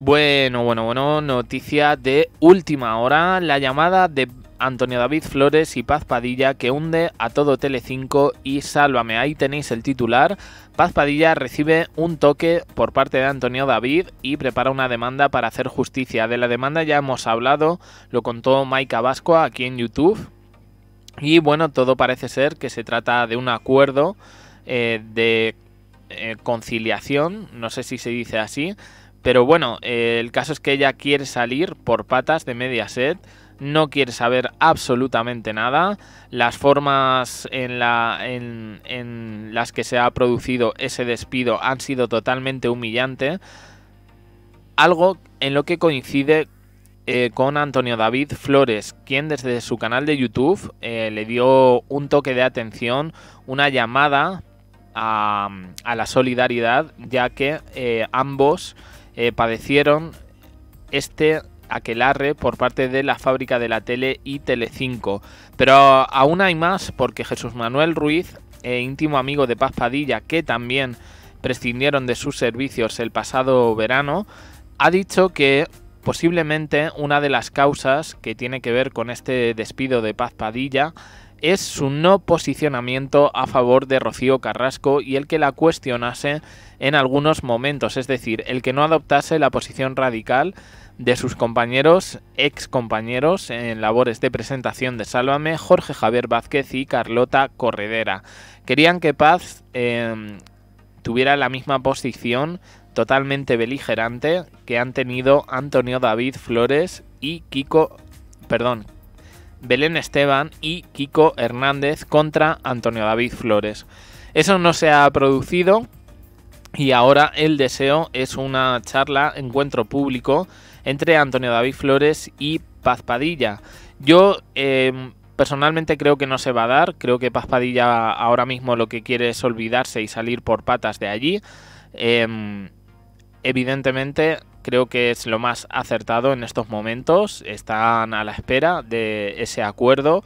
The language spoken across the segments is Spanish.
Bueno, bueno, bueno, noticia de última hora, la llamada de Antonio David Flores y Paz Padilla que hunde a todo Telecinco y Sálvame. Ahí tenéis el titular. Paz Padilla recibe un toque por parte de Antonio David y prepara una demanda para hacer justicia. De la demanda ya hemos hablado, lo contó Maika Vasco aquí en YouTube. Y bueno, todo parece ser que se trata de un acuerdo eh, de eh, conciliación, no sé si se dice así, pero bueno, eh, el caso es que ella quiere salir por patas de Mediaset, no quiere saber absolutamente nada. Las formas en, las que se ha producido ese despido han sido totalmente humillante, Algo en lo que coincide eh, con Antonio David Flores, quien desde su canal de YouTube eh, le dio un toque de atención, una llamada a, la solidaridad, ya que ambos eh, padecieron este aquelarre por parte de la fábrica de la tele y Telecinco. Pero aún hay más porque Jesús Manuel Ruiz, e íntimo amigo de Paz Padilla, que también prescindieron de sus servicios el pasado verano, ha dicho que posiblemente una de las causas que tiene que ver con este despido de Paz Padilla es su no posicionamiento a favor de Rocío Carrasco y el que la cuestionase en algunos momentos, es decir, el que no adoptase la posición radical de sus compañeros, ex compañeros en labores de presentación de Sálvame, Jorge Javier Vázquez y Carlota Corredera. Querían que Paz em, tuviera la misma posición totalmente beligerante que han tenido Antonio David Flores y Kiko, perdón, Belén Esteban y Kiko Hernández contra Antonio David Flores. Eso no se ha producido y ahora el deseo es una charla, encuentro público entre Antonio David Flores y Paz Padilla. Yo em, personalmente creo que no se va a dar, creo que Paz Padilla ahora mismo lo que quiere es olvidarse y salir por patas de allí. Em, evidentemente creo que es lo más acertado en estos momentos. Están a la espera de ese acuerdo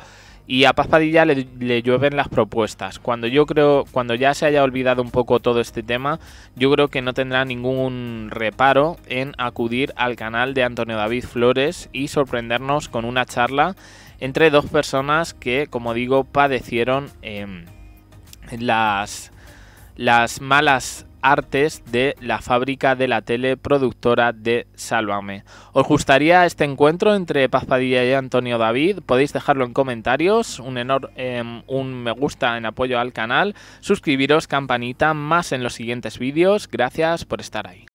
y a Paz Padilla le, llueven las propuestas. Cuando yo creo, cuando ya se haya olvidado un poco todo este tema, yo creo que no tendrá ningún reparo en acudir al canal de Antonio David Flores y sorprendernos con una charla entre dos personas que, como digo, padecieron em, las, las malas artes de la fábrica de la tele productora de Sálvame. ¿Os gustaría este encuentro entre Paz Padilla y Antonio David? Podéis dejarlo en comentarios, un, em, un me gusta en apoyo al canal, suscribiros, campanita, más en los siguientes vídeos. Gracias por estar ahí.